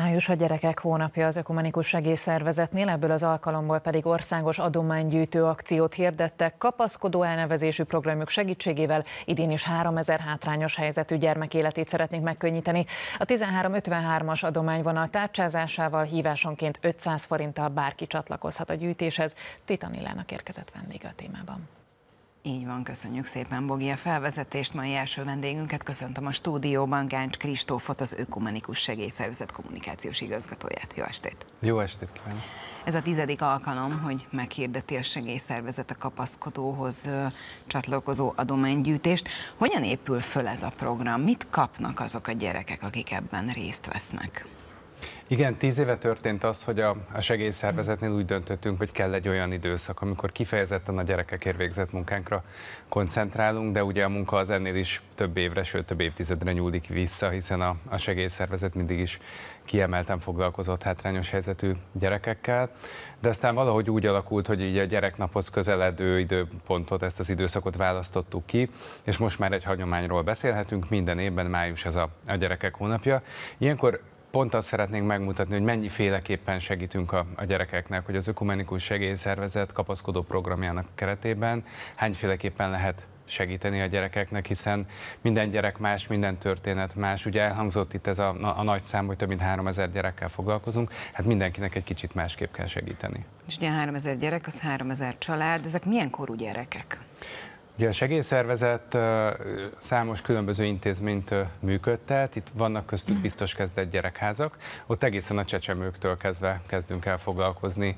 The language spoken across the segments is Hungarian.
Május a gyerekek hónapja az Ökumenikus Segélyszervezetnél, ebből az alkalomból pedig országos adománygyűjtő akciót hirdettek. Kapaszkodó elnevezésű programjuk segítségével idén is 3000 hátrányos helyzetű gyermek életét szeretnék megkönnyíteni. A 1353-as adományvonal tárcsázásával hívásonként 500 forinttal bárki csatlakozhat a gyűjtéshez. Titanilának érkezett vendége a témában. Így van, köszönjük szépen Bogi a felvezetést. Mai első vendégünket köszöntöm a stúdióban, Gáncs Kristófot, az Ökumenikus Segélyszervezet kommunikációs igazgatóját. Jó estét! Jó estét kívánok! Ez a tizedik alkalom, hogy meghirdeti a segélyszervezet a kapaszkodóhoz csatlakozó adománygyűjtést. Hogyan épül föl ez a program? Mit kapnak azok a gyerekek, akik ebben részt vesznek? Igen, tíz éve történt az, hogy a, a segélyszervezetnél úgy döntöttünk, hogy kell egy olyan időszak, amikor kifejezetten a gyerekekért végzett munkánkra koncentrálunk, de ugye a munka az ennél is több évre, sőt több évtizedre nyúlik vissza, hiszen a, a segélyszervezet mindig is kiemelten foglalkozott hátrányos helyzetű gyerekekkel, de aztán valahogy úgy alakult, hogy így a gyereknaphoz közeledő időpontot, ezt az időszakot választottuk ki, és most már egy hagyományról beszélhetünk, minden évben május ez a, a gyerekek hónapja. Ilyenkor pont azt szeretnénk megmutatni, hogy mennyiféleképpen segítünk a, a gyerekeknek, hogy az Ökumenikus Segélyszervezet kapaszkodó programjának keretében hányféleképpen lehet segíteni a gyerekeknek, hiszen minden gyerek más, minden történet más. Ugye elhangzott itt ez a, a, a nagy szám, hogy több mint 3000 gyerekkel foglalkozunk, hát mindenkinek egy kicsit másképp kell segíteni. És ugye 3000 gyerek, az 3000 család, ezek milyen korú gyerekek? Ugye a segélyszervezet számos különböző intézményt működtet, itt vannak köztük biztos kezdett gyerekházak, ott egészen a csecsemőktől kezdve kezdünk el foglalkozni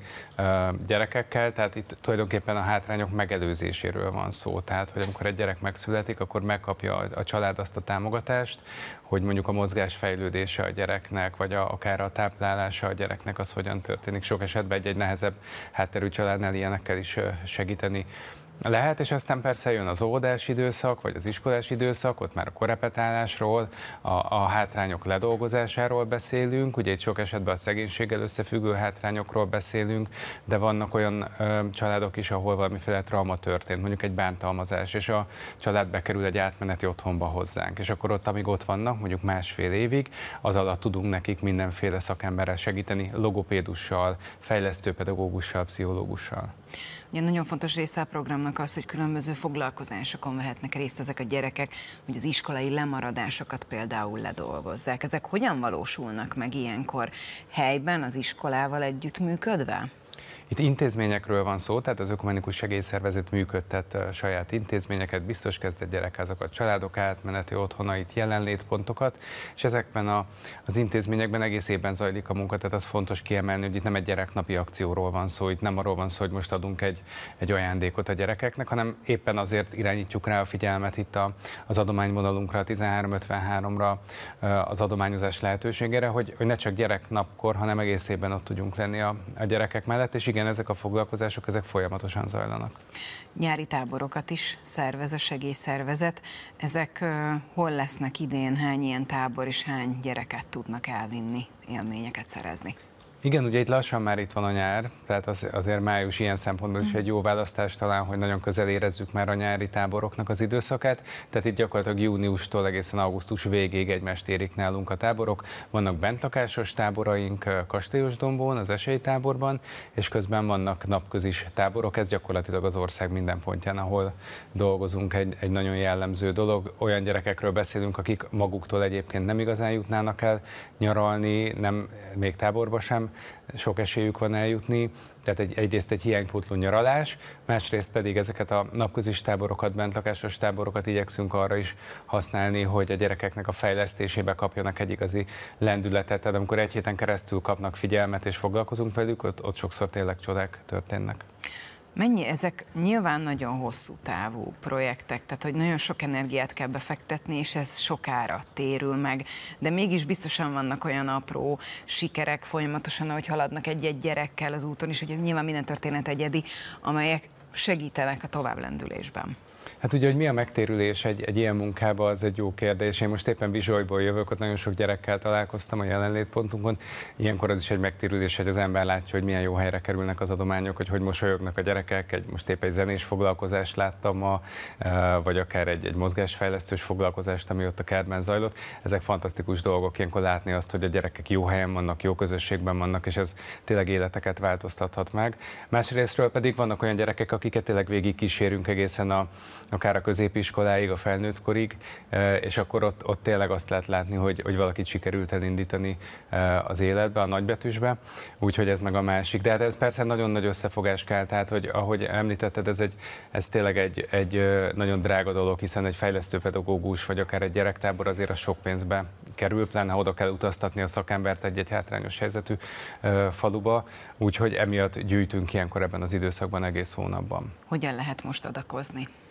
gyerekekkel, tehát itt tulajdonképpen a hátrányok megelőzéséről van szó, tehát hogy amikor egy gyerek megszületik, akkor megkapja a család azt a támogatást, hogy mondjuk a mozgás fejlődése a gyereknek, vagy a, akár a táplálása a gyereknek az hogyan történik. Sok esetben egy-egy nehezebb hátterű családnál ilyenekkel is segíteni lehet, és aztán persze jön az óvodás időszak, vagy az iskolás időszak, ott már a korepetálásról, a, a hátrányok ledolgozásáról beszélünk, ugye itt sok esetben a szegénységgel összefüggő hátrányokról beszélünk, de vannak olyan ö, családok is, ahol valamiféle trauma történt, mondjuk egy bántalmazás, és a család bekerül egy átmeneti otthonba hozzánk, és akkor ott, amíg ott vannak, mondjuk másfél évig, az alatt tudunk nekik mindenféle szakemberrel segíteni, logopédussal, fejlesztőpedagógussal, pszichológussal. Ugye nagyon fontos része a programnak az, hogy különböző foglalkozásokon vehetnek részt ezek a gyerekek, hogy az iskolai lemaradásokat például ledolgozzák. Ezek hogyan valósulnak meg ilyenkor helyben, az iskolával együttműködve? Itt intézményekről van szó, tehát az Ökumenikus Segélyszervezet működtet saját intézményeket, biztos kezdett gyerekházakat, családok átmeneti otthonait, jelenlétpontokat, és ezekben a, az intézményekben egész évben zajlik a munka, tehát az fontos kiemelni, hogy itt nem egy gyereknapi akcióról van szó, itt nem arról van szó, hogy most adunk egy, egy ajándékot a gyerekeknek, hanem éppen azért irányítjuk rá a figyelmet itt a, az adományvonalunkra, a 1353-ra, az adományozás lehetőségére, hogy, hogy ne csak gyereknapkor, hanem egész évben ott tudjunk lenni a, a gyerekek mellett, és igen, igen, ezek a foglalkozások, ezek folyamatosan zajlanak. Nyári táborokat is szervez a segélyszervezet. Ezek hol lesznek idén, hány ilyen tábor és hány gyereket tudnak elvinni, élményeket szerezni? Igen, ugye itt lassan már itt van a nyár, tehát az, azért május ilyen szempontból is mhm. egy jó választás talán, hogy nagyon közel érezzük már a nyári táboroknak az időszakát, tehát itt gyakorlatilag júniustól egészen augusztus végéig egymást érik nálunk a táborok. Vannak bentlakásos táboraink eh, Kastélyos Dombón, az esélytáborban, és közben vannak napközis táborok, ez gyakorlatilag az ország minden pontján, ahol dolgozunk, egy, egy nagyon jellemző dolog. Olyan gyerekekről beszélünk, akik maguktól egyébként nem igazán jutnának el nyaralni, nem még táborba sem, sok esélyük van eljutni, tehát egy, egyrészt egy hiánypótló nyaralás, másrészt pedig ezeket a napközis táborokat, bentlakásos táborokat igyekszünk arra is használni, hogy a gyerekeknek a fejlesztésébe kapjanak egy igazi lendületet. Tehát amikor egy héten keresztül kapnak figyelmet és foglalkozunk velük, ott, ott sokszor tényleg csodák történnek. Mennyi ezek nyilván nagyon hosszú távú projektek, tehát hogy nagyon sok energiát kell befektetni, és ez sokára térül meg, de mégis biztosan vannak olyan apró sikerek folyamatosan, ahogy haladnak egy-egy gyerekkel az úton, és ugye nyilván minden történet egyedi, amelyek segítenek a továbblendülésben. Hát ugye, hogy mi a megtérülés egy, egy ilyen munkában, az egy jó kérdés. Én most éppen Bizsolyból jövök, ott nagyon sok gyerekkel találkoztam a jelenlétpontunkon. Ilyenkor az is egy megtérülés, hogy az ember látja, hogy milyen jó helyre kerülnek az adományok, hogy hogy mosolyognak a gyerekek. Egy, most éppen egy zenés foglalkozást láttam ma, eh, vagy akár egy, egy mozgásfejlesztős foglalkozást, ami ott a kertben zajlott. Ezek fantasztikus dolgok. Ilyenkor látni azt, hogy a gyerekek jó helyen vannak, jó közösségben vannak, és ez tényleg életeket változtathat meg. Másrésztről pedig vannak olyan gyerekek, akiket tényleg végig kísérünk egészen a akár a középiskoláig, a felnőttkorig, e, és akkor ott, ott tényleg azt lehet látni, hogy, hogy valakit sikerült elindítani e, az életbe, a nagybetűsbe, úgyhogy ez meg a másik. De hát ez persze nagyon nagy összefogás kell, tehát hogy ahogy említetted, ez, egy, ez tényleg egy, egy nagyon drága dolog, hiszen egy fejlesztő pedagógus vagy akár egy gyerektábor azért a sok pénzbe kerül, pláne ha oda kell utaztatni a szakembert egy-egy hátrányos helyzetű faluba, úgyhogy emiatt gyűjtünk ilyenkor ebben az időszakban egész hónapban. Hogyan lehet most adakozni?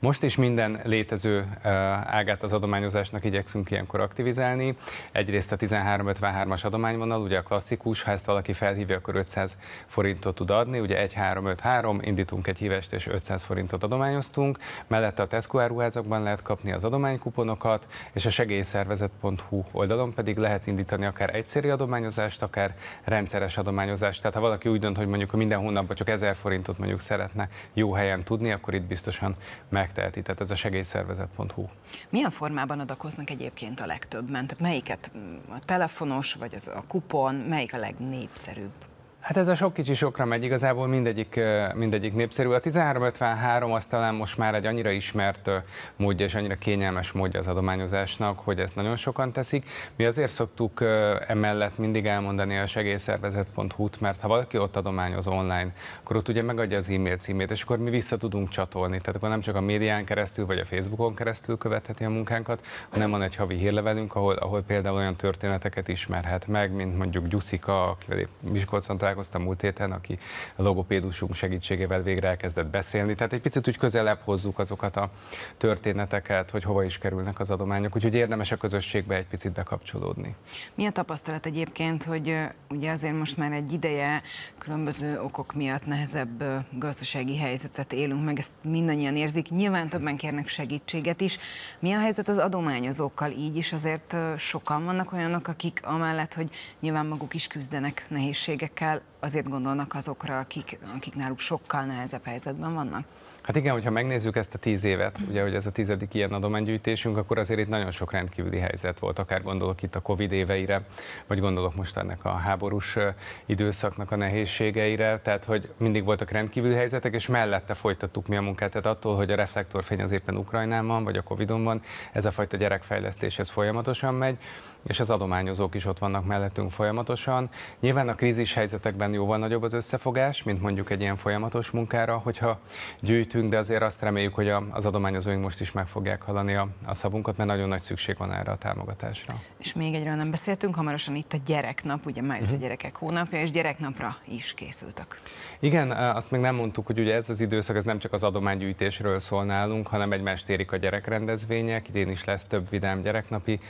Most is minden létező ágát az adományozásnak igyekszünk ilyenkor aktivizálni. Egyrészt a 1353-as adományvonal, ugye a klasszikus, ha ezt valaki felhívja, akkor 500 forintot tud adni, ugye 1353, indítunk egy hívást és 500 forintot adományoztunk. Mellette a Tesco áruházakban lehet kapni az adománykuponokat, és a segélyszervezet.hu oldalon pedig lehet indítani akár egyszerű adományozást, akár rendszeres adományozást. Tehát ha valaki úgy dönt, hogy mondjuk minden hónapban csak 1000 forintot mondjuk szeretne jó helyen tudni, akkor itt biztosan meg megteheti, tehát ez a segélyszervezet.hu. Milyen formában adakoznak egyébként a legtöbben? Tehát melyiket mm, a telefonos, vagy az a kupon, melyik a legnépszerűbb? Hát ez a sok kicsi sokra megy, igazából mindegyik, mindegyik népszerű. A 1353 az talán most már egy annyira ismert módja és annyira kényelmes módja az adományozásnak, hogy ezt nagyon sokan teszik. Mi azért szoktuk emellett mindig elmondani a segélyszervezet.hu-t, mert ha valaki ott adományoz online, akkor ott ugye megadja az e-mail címét, és akkor mi vissza tudunk csatolni. Tehát akkor nem csak a médián keresztül vagy a Facebookon keresztül követheti a munkánkat, hanem van egy havi hírlevelünk, ahol, ahol például olyan történeteket ismerhet meg, mint mondjuk Gyuszika, aki Miskolcon találkoztam múlt héten, aki a logopédusunk segítségével végre elkezdett beszélni. Tehát egy picit úgy közelebb hozzuk azokat a történeteket, hogy hova is kerülnek az adományok, úgyhogy érdemes a közösségbe egy picit bekapcsolódni. Mi a tapasztalat egyébként, hogy ugye azért most már egy ideje különböző okok miatt nehezebb gazdasági helyzetet élünk meg, ezt mindannyian érzik, nyilván többen kérnek segítséget is. Mi a helyzet az adományozókkal? Így is azért sokan vannak olyanok, akik amellett, hogy nyilván maguk is küzdenek nehézségekkel, azért gondolnak azokra, akik, akik náluk sokkal nehezebb helyzetben vannak? Hát igen, hogyha megnézzük ezt a tíz évet, mm. ugye, hogy ez a tizedik ilyen adománygyűjtésünk, akkor azért itt nagyon sok rendkívüli helyzet volt, akár gondolok itt a Covid éveire, vagy gondolok most ennek a háborús időszaknak a nehézségeire, tehát hogy mindig voltak rendkívüli helyzetek, és mellette folytattuk mi a munkát, tehát attól, hogy a reflektorfény az éppen Ukrajnában, vagy a Covidon van, ez a fajta gyerekfejlesztés, ez folyamatosan megy, és az adományozók is ott vannak mellettünk folyamatosan. Nyilván a krízis helyzetekben jóval nagyobb az összefogás, mint mondjuk egy ilyen folyamatos munkára, hogyha gyűjt gyűjtünk, de azért azt reméljük, hogy az adományozóink most is meg fogják hallani a, a szavunkat, mert nagyon nagy szükség van erre a támogatásra. És még egyről nem beszéltünk, hamarosan itt a gyereknap, ugye május uh-huh. Mhm. a gyerekek hónapja, és gyereknapra is készültek. Igen, azt még nem mondtuk, hogy ugye ez az időszak, ez nem csak az adománygyűjtésről szól nálunk, hanem egymást érik a gyerekrendezvények, idén is lesz több vidám gyereknapi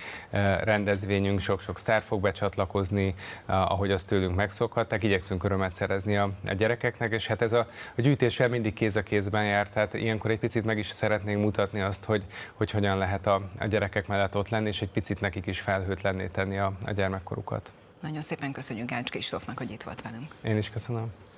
rendezvényünk, sok-sok sztár fog becsatlakozni, ahogy azt tőlünk megszokhatták, igyekszünk örömet szerezni a, a gyerekeknek, és hát ez a, a gyűjtéssel mindig kéz a kézben ért, tehát ilyenkor egy picit meg is szeretnénk mutatni azt, hogy, hogy hogyan lehet a, a gyerekek mellett ott lenni, és egy picit nekik is felhőt lenni tenni a, a gyermekkorukat. Nagyon szépen köszönjük Gács Kisztófnak, hogy itt volt velünk. Én is köszönöm.